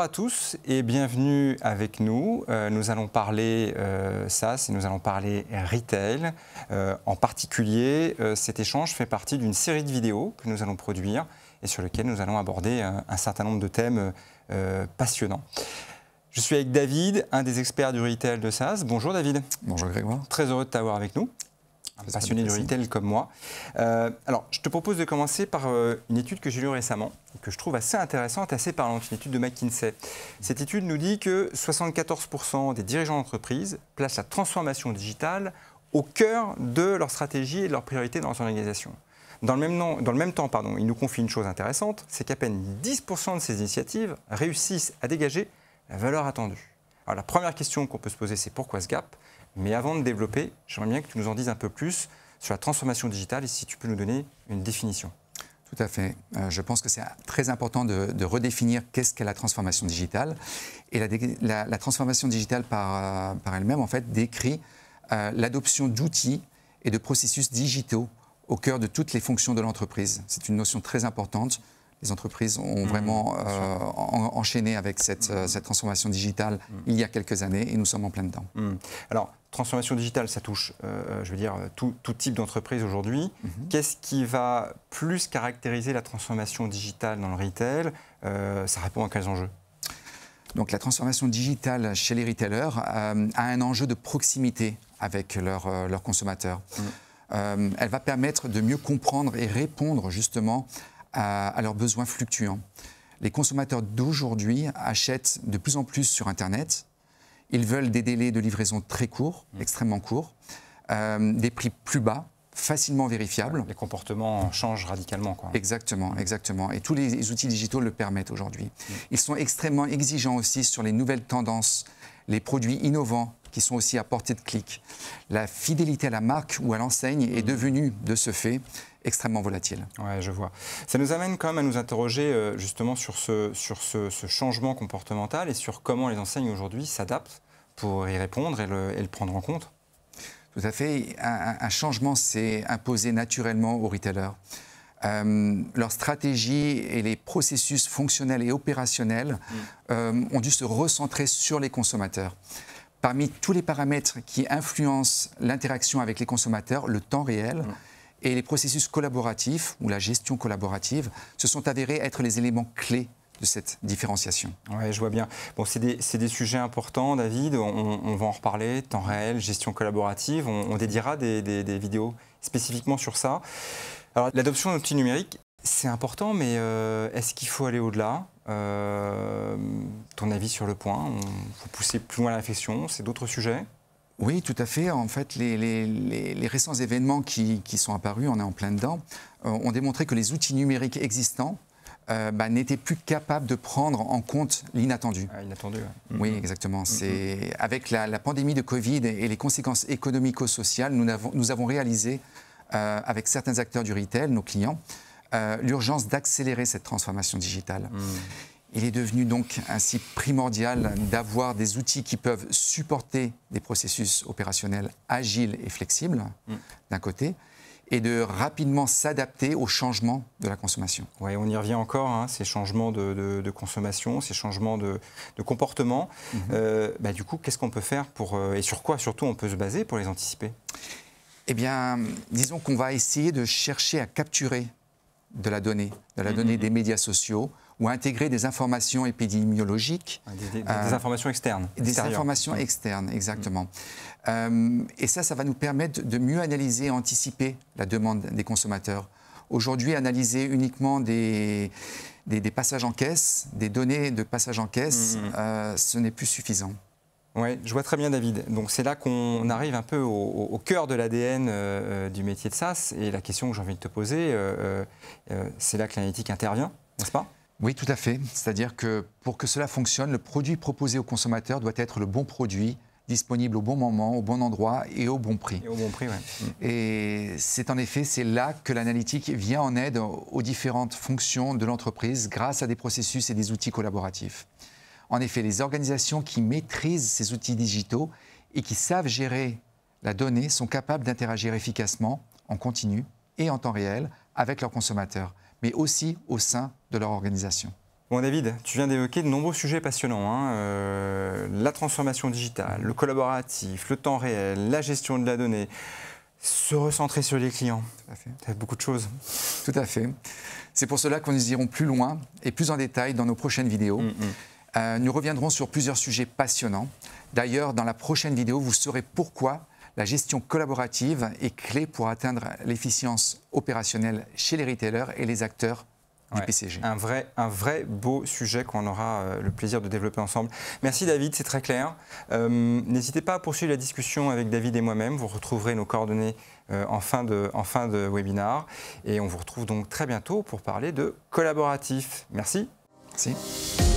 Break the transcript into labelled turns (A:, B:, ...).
A: Bonjour à tous et bienvenue avec nous. Euh, nous allons parler SAS euh, SaaS et nous allons parler retail. Euh, en particulier, cet échange fait partie d'une série de vidéos que nous allons produire et sur lequel nous allons aborder un certain nombre de thèmes passionnants. Je suis avec David, un des experts du retail de SaaS. Bonjour David. Bonjour Grégoire. Très heureux de t'avoir avec nous. Ah, passionné de retail comme moi. Euh, alors, je te propose de commencer par euh, une étude que j'ai lue récemment, que je trouve assez intéressante, assez parlante, une étude de McKinsey. Cette étude nous dit que 74% des dirigeants d'entreprise placent la transformation digitale au cœur de leur stratégie et de leurs priorités dans leur organisation. Dans le même, temps, pardon, il nous confie une chose intéressante, c'est qu'à peine 10% de ces initiatives réussissent à dégager la valeur attendue. Alors la première question qu'on peut se poser, c'est pourquoi ce gap Mais avant de développer, j'aimerais bien que tu nous en dises un peu
B: plus sur la transformation digitale et si tu peux nous donner une définition. Tout à fait. Euh, je pense que c'est très important de, redéfinir qu'est-ce qu'est la transformation digitale. Et la, transformation digitale euh, par, elle-même, en fait, décrit euh, l'adoption d'outils et de processus digitaux au cœur de toutes les fonctions de l'entreprise. C'est une notion très importante les entreprises ont mmh, vraiment euh, enchaîné avec cette, mmh. transformation digitale mmh. il y a quelques années et nous sommes en plein dedans. Alors, transformation digitale, ça touche, euh, euh, je veux dire,
A: tout, type d'entreprise aujourd'hui. Qu'est-ce qui va plus caractériser la transformation
B: digitale dans le retail Ça répond à quels enjeux donc la transformation digitale chez les retailers a un enjeu de proximité avec leurs consommateurs. elle va permettre de mieux comprendre et répondre justement à, leurs besoins fluctuants. Les consommateurs d'aujourd'hui achètent de plus en plus sur Internet. Ils veulent des délais de livraison très courts, hmm. extrêmement courts, euh, des prix plus bas, facilement vérifiables. Les comportements changent radicalement. Exactement, hmm. exactement. Et tous les outils digitaux le permettent aujourd'hui. Hmm. Ils sont extrêmement exigeants aussi sur les nouvelles tendances, les produits innovants qui sont aussi à portée de clic. La fidélité à la marque ou à l'enseigne est devenue, de ce fait, extrêmement volatile. Ouais, je vois. Ça nous amène quand même à nous
A: interroger euh, justement sur, ce, sur ce, changement comportemental et sur comment les enseignes aujourd'hui
B: s'adaptent pour y répondre et le, prendre en compte. Tout à fait. Un, changement s'est imposé naturellement aux retailers. Euh, leur stratégie et les processus fonctionnels et opérationnels mm. euh, ont dû se recentrer sur les consommateurs. Parmi tous les paramètres qui influencent l'interaction avec les consommateurs, le temps réel mm. Et les processus collaboratifs ou la gestion collaborative se sont avérés être les éléments clés de cette différenciation. Oui, je vois bien. Bon, c'est des, des, sujets
A: importants, David. On, va en reparler. Temps réel, gestion collaborative. On, dédiera des, des, vidéos spécifiquement sur ça. Alors, l'adoption d'outils numériques, c'est important, mais euh, est-ce qu'il faut aller au-delà euh, Ton avis sur le point Il faut
B: pousser plus loin la réflexion C'est d'autres sujets oui, tout à fait. En fait, les, récents événements qui, sont apparus, on est en plein dedans, euh, ont démontré que les outils numériques existants euh, bah, n'étaient plus capables de prendre en compte l'inattendu. Ah, oui, mm-hmm. exactement. Mm-hmm. C'est avec la, pandémie de Covid et les conséquences économico-sociales, nous avons, réalisé euh, avec certains acteurs du retail, nos clients, l'urgence d'accélérer cette transformation digitale. Mm. Il est devenu donc ainsi primordial d'avoir des outils qui peuvent supporter des processus opérationnels agiles et flexibles, mm. d'un côté, et de rapidement s'adapter aux changements de la consommation. Oui, on y revient
A: encore, hein, ces changements de, consommation, ces changements de, comportement. Mm-hmm. Euh,
B: bah, du coup, qu'est-ce qu'on peut faire pour, euh, et sur quoi surtout on peut se baser pour les anticiper Eh bien, disons qu'on va essayer de chercher à capturer de la donnée, de la donnée mm-hmm. des médias sociaux, ou intégrer des informations épidémiologiques. Des, euh, informations externes. Des informations mm. externes, mm. exactement. Euh, et ça, ça va nous permettre de mieux analyser et anticiper la demande des consommateurs. Aujourd'hui, analyser uniquement des, des, passages en caisse, des données de passages en caisse, mm, euh, ce n'est plus suffisant. Oui, je vois très bien David. Donc c'est là qu'on arrive un peu au, cœur de l'ADN
A: du métier de SAS. Et la question que j'ai envie de te poser, c'est là que l'analytique intervient,
B: n'est-ce pas oui, tout à fait. C'est-à-dire que pour que cela fonctionne, le produit proposé au consommateur doit être le bon produit, disponible au bon moment, au bon endroit et au bon prix. Et au bon prix, ouais. Mm. Et c'est en effet, c'est là que l'analytique vient en aide aux différentes fonctions de l'entreprise grâce à des processus et des outils collaboratifs. En effet, les organisations qui maîtrisent ces outils digitaux et qui savent gérer la donnée sont capables d'interagir efficacement, en continu et en temps réel, avec leurs consommateurs mais aussi au sein de leur organisation.
A: Bon David, tu viens d'évoquer de nombreux sujets passionnants. Hein, euh, la transformation digitale, le collaboratif, le temps réel, la gestion de la donnée, se recentrer sur les clients. Tout à fait. beaucoup de choses. Tout à fait.
B: C'est pour cela qu'on nous irons plus loin et plus en détail dans nos prochaines vidéos. Mm, mm. Euh, nous reviendrons sur plusieurs sujets passionnants. D'ailleurs, dans la prochaine vidéo, vous saurez pourquoi la gestion collaborative est clé pour atteindre l'efficience opérationnelle chez les retailers et les acteurs du un vrai, un vrai beau sujet qu'on aura euh, le plaisir de développer ensemble. Merci David, c'est très
A: clair. Euh, n'hésitez pas à poursuivre la discussion avec David et moi-même. Vous retrouverez nos coordonnées euh, en, fin de, en fin de webinar. Et on vous retrouve donc très bientôt pour parler de collaboratif. Merci. Merci.